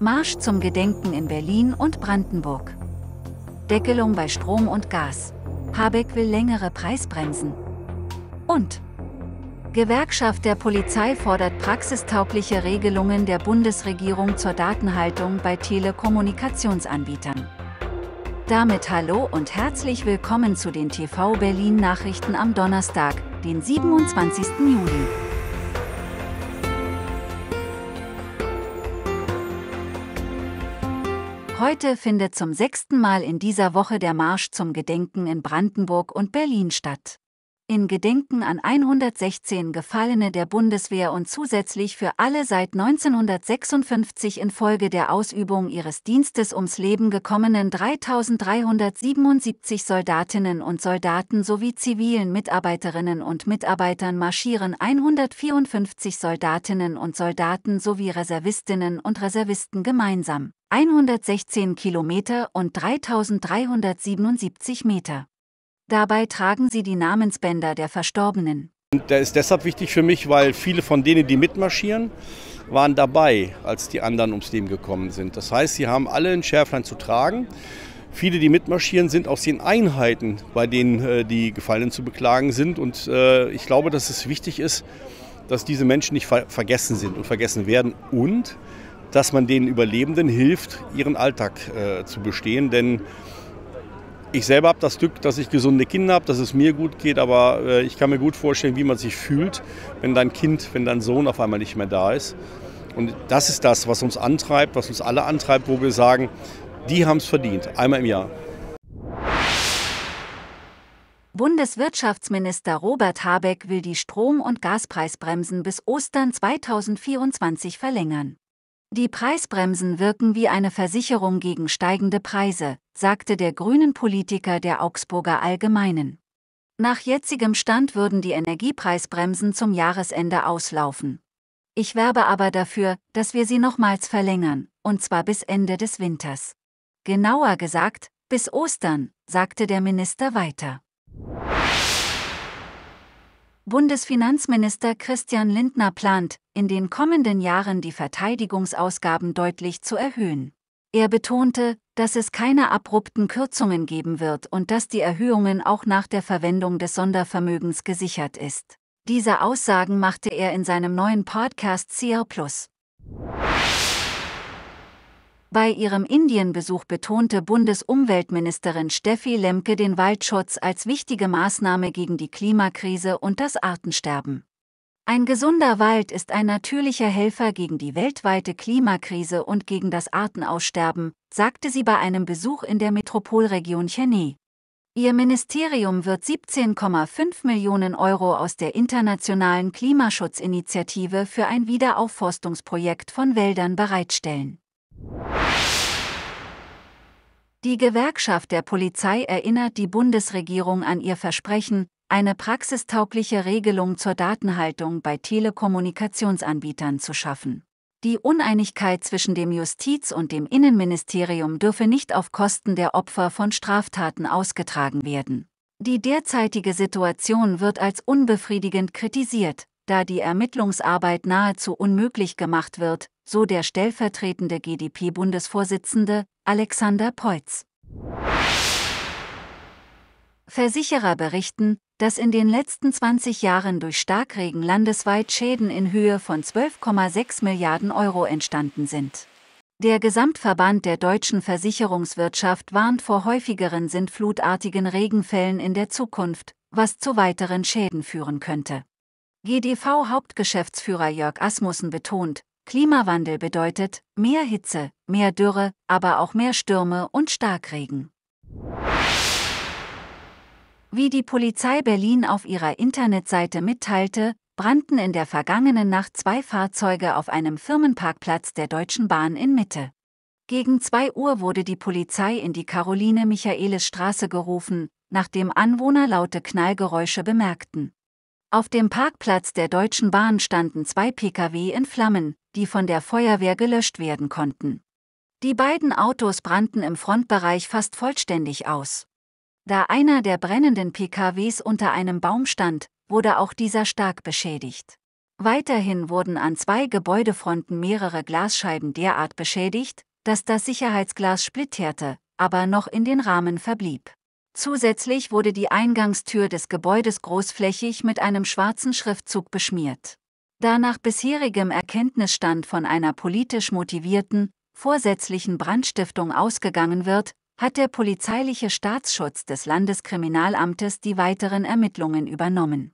Marsch zum Gedenken in Berlin und Brandenburg. Deckelung bei Strom und Gas. Habeck will längere Preisbremsen. Und Gewerkschaft der Polizei fordert praxistaugliche Regelungen der Bundesregierung zur Datenhaltung bei Telekommunikationsanbietern. Damit hallo und herzlich willkommen zu den TV Berlin Nachrichten am Donnerstag, den 27. Juli. Heute findet zum sechsten Mal in dieser Woche der Marsch zum Gedenken in Brandenburg und Berlin statt. In Gedenken an 116 Gefallene der Bundeswehr und zusätzlich für alle seit 1956 infolge der Ausübung ihres Dienstes ums Leben gekommenen 3377 Soldatinnen und Soldaten sowie zivilen Mitarbeiterinnen und Mitarbeitern marschieren 154 Soldatinnen und Soldaten sowie Reservistinnen und Reservisten gemeinsam. 116 Kilometer und 3377 Meter. Dabei tragen sie die Namensbänder der Verstorbenen. Und der ist deshalb wichtig für mich, weil viele von denen, die mitmarschieren, waren dabei, als die anderen ums Leben gekommen sind. Das heißt, sie haben alle ein Schärflein zu tragen. Viele, die mitmarschieren, sind aus den Einheiten, bei denen äh, die Gefallenen zu beklagen sind. Und äh, ich glaube, dass es wichtig ist, dass diese Menschen nicht ver vergessen sind und vergessen werden. Und dass man den Überlebenden hilft, ihren Alltag äh, zu bestehen. Denn ich selber habe das Glück, dass ich gesunde Kinder habe, dass es mir gut geht, aber äh, ich kann mir gut vorstellen, wie man sich fühlt, wenn dein Kind, wenn dein Sohn auf einmal nicht mehr da ist. Und das ist das, was uns antreibt, was uns alle antreibt, wo wir sagen, die haben es verdient, einmal im Jahr. Bundeswirtschaftsminister Robert Habeck will die Strom- und Gaspreisbremsen bis Ostern 2024 verlängern. Die Preisbremsen wirken wie eine Versicherung gegen steigende Preise, sagte der grünen Politiker der Augsburger Allgemeinen. Nach jetzigem Stand würden die Energiepreisbremsen zum Jahresende auslaufen. Ich werbe aber dafür, dass wir sie nochmals verlängern, und zwar bis Ende des Winters. Genauer gesagt, bis Ostern, sagte der Minister weiter. Bundesfinanzminister Christian Lindner plant, in den kommenden Jahren die Verteidigungsausgaben deutlich zu erhöhen. Er betonte, dass es keine abrupten Kürzungen geben wird und dass die Erhöhungen auch nach der Verwendung des Sondervermögens gesichert ist. Diese Aussagen machte er in seinem neuen Podcast CR bei ihrem Indienbesuch betonte Bundesumweltministerin Steffi Lemke den Waldschutz als wichtige Maßnahme gegen die Klimakrise und das Artensterben. Ein gesunder Wald ist ein natürlicher Helfer gegen die weltweite Klimakrise und gegen das Artenaussterben, sagte sie bei einem Besuch in der Metropolregion Chennai. Ihr Ministerium wird 17,5 Millionen Euro aus der internationalen Klimaschutzinitiative für ein Wiederaufforstungsprojekt von Wäldern bereitstellen. Die Gewerkschaft der Polizei erinnert die Bundesregierung an ihr Versprechen, eine praxistaugliche Regelung zur Datenhaltung bei Telekommunikationsanbietern zu schaffen. Die Uneinigkeit zwischen dem Justiz- und dem Innenministerium dürfe nicht auf Kosten der Opfer von Straftaten ausgetragen werden. Die derzeitige Situation wird als unbefriedigend kritisiert, da die Ermittlungsarbeit nahezu unmöglich gemacht wird, so der stellvertretende GdP-Bundesvorsitzende Alexander Peutz. Versicherer berichten, dass in den letzten 20 Jahren durch Starkregen landesweit Schäden in Höhe von 12,6 Milliarden Euro entstanden sind. Der Gesamtverband der deutschen Versicherungswirtschaft warnt vor häufigeren sintflutartigen Regenfällen in der Zukunft, was zu weiteren Schäden führen könnte. GDV-Hauptgeschäftsführer Jörg Asmussen betont, Klimawandel bedeutet mehr Hitze, mehr Dürre, aber auch mehr Stürme und Starkregen. Wie die Polizei Berlin auf ihrer Internetseite mitteilte, brannten in der vergangenen Nacht zwei Fahrzeuge auf einem Firmenparkplatz der Deutschen Bahn in Mitte. Gegen 2 Uhr wurde die Polizei in die Caroline-Michaelis-Straße gerufen, nachdem Anwohner laute Knallgeräusche bemerkten. Auf dem Parkplatz der Deutschen Bahn standen zwei Pkw in Flammen, die von der Feuerwehr gelöscht werden konnten. Die beiden Autos brannten im Frontbereich fast vollständig aus. Da einer der brennenden PKWs unter einem Baum stand, wurde auch dieser stark beschädigt. Weiterhin wurden an zwei Gebäudefronten mehrere Glasscheiben derart beschädigt, dass das Sicherheitsglas splitterte, aber noch in den Rahmen verblieb. Zusätzlich wurde die Eingangstür des Gebäudes großflächig mit einem schwarzen Schriftzug beschmiert. Da nach bisherigem Erkenntnisstand von einer politisch motivierten, vorsätzlichen Brandstiftung ausgegangen wird, hat der polizeiliche Staatsschutz des Landeskriminalamtes die weiteren Ermittlungen übernommen.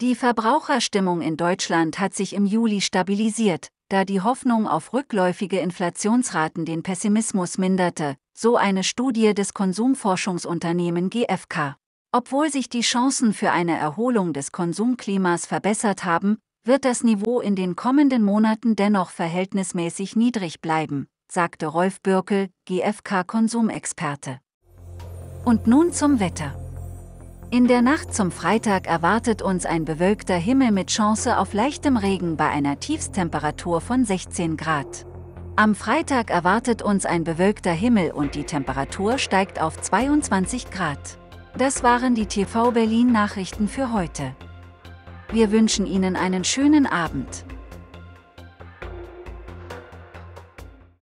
Die Verbraucherstimmung in Deutschland hat sich im Juli stabilisiert, da die Hoffnung auf rückläufige Inflationsraten den Pessimismus minderte, so eine Studie des Konsumforschungsunternehmen GfK. Obwohl sich die Chancen für eine Erholung des Konsumklimas verbessert haben, wird das Niveau in den kommenden Monaten dennoch verhältnismäßig niedrig bleiben, sagte Rolf Bürkel, GfK-Konsumexperte. Und nun zum Wetter. In der Nacht zum Freitag erwartet uns ein bewölkter Himmel mit Chance auf leichtem Regen bei einer Tiefstemperatur von 16 Grad. Am Freitag erwartet uns ein bewölkter Himmel und die Temperatur steigt auf 22 Grad. Das waren die TV Berlin Nachrichten für heute. Wir wünschen Ihnen einen schönen Abend.